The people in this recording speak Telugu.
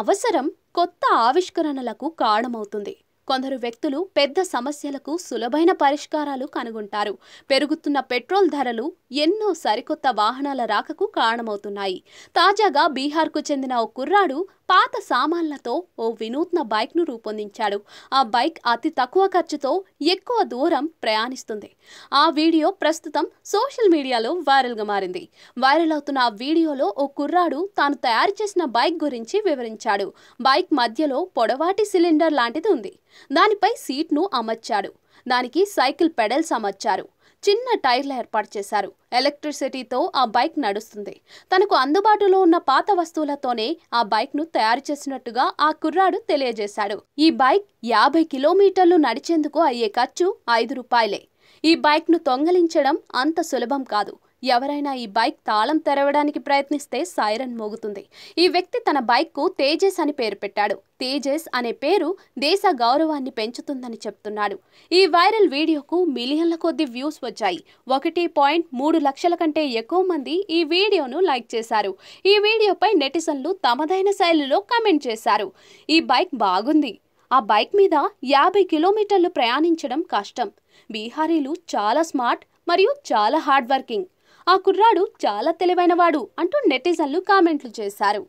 అవసరం కొత్త ఆవిష్కరణలకు కారణమవుతుంది కొందరు వ్యక్తులు పెద్ద సమస్యలకు సులభైన పరిష్కారాలు కనుగొంటారు పెరుగుతున్న పెట్రోల్ ధరలు ఎన్నో సరికొత్త వాహనాల రాకకు కారణమవుతున్నాయి తాజాగా బీహార్కు చెందిన ఓ కుర్రాడు పాత సామాన్లతో ఓ వినూత్న బైక్ను రూపొందించాడు ఆ బైక్ అతి తక్కువ ఖర్చుతో ఎక్కువ దూరం ప్రయాణిస్తుంది ఆ వీడియో ప్రస్తుతం సోషల్ మీడియాలో వైరల్గా మారింది వైరల్ అవుతున్న ఆ వీడియోలో ఓ కుర్రాడు తాను తయారు చేసిన బైక్ గురించి వివరించాడు బైక్ మధ్యలో పొడవాటి సిలిండర్ లాంటిది ఉంది దానిపై సీట్ను అమర్చాడు దానికి సైకిల్ పెడల్స్ అమర్చారు చిన్న టైర్లు ఏర్పాటు చేశారు ఎలక్ట్రిసిటీతో ఆ బైక్ నడుస్తుంది తనకు అందుబాటులో ఉన్న పాత వస్తువులతోనే ఆ బైక్ను తయారు చేసినట్టుగా ఆ కుర్రాడు తెలియజేశాడు ఈ బైక్ యాభై కిలోమీటర్లు నడిచేందుకు అయ్యే ఖర్చు ఐదు రూపాయలే ఈ బైక్ను తొంగలించడం అంత సులభం కాదు ఎవరైనా ఈ బైక్ తాళం తెరవడానికి ప్రయత్నిస్తే సైరన్ మోగుతుంది ఈ వ్యక్తి తన బైక్కు తేజస్ అని పేరు పెట్టాడు తేజస్ అనే పేరు దేశ గౌరవాన్ని పెంచుతుందని చెప్తున్నాడు ఈ వైరల్ వీడియోకు మిలియన్ల కొద్ది వ్యూస్ వచ్చాయి ఒకటి పాయింట్ మూడు లక్షల కంటే ఎక్కువ మంది ఈ వీడియోను లైక్ చేశారు ఈ వీడియోపై నెటిజన్లు తమదైన శైలిలో కామెంట్ చేశారు ఈ బైక్ బాగుంది ఆ బైక్ మీద యాభై కిలోమీటర్లు ప్రయాణించడం కష్టం బీహారీలు చాలా స్మార్ట్ మరియు చాలా హార్డ్ వర్కింగ్ ఆ కుర్రాడు చాలా తెలివైనవాడు అంటూ నెటిజన్లు కామెంట్లు చేశారు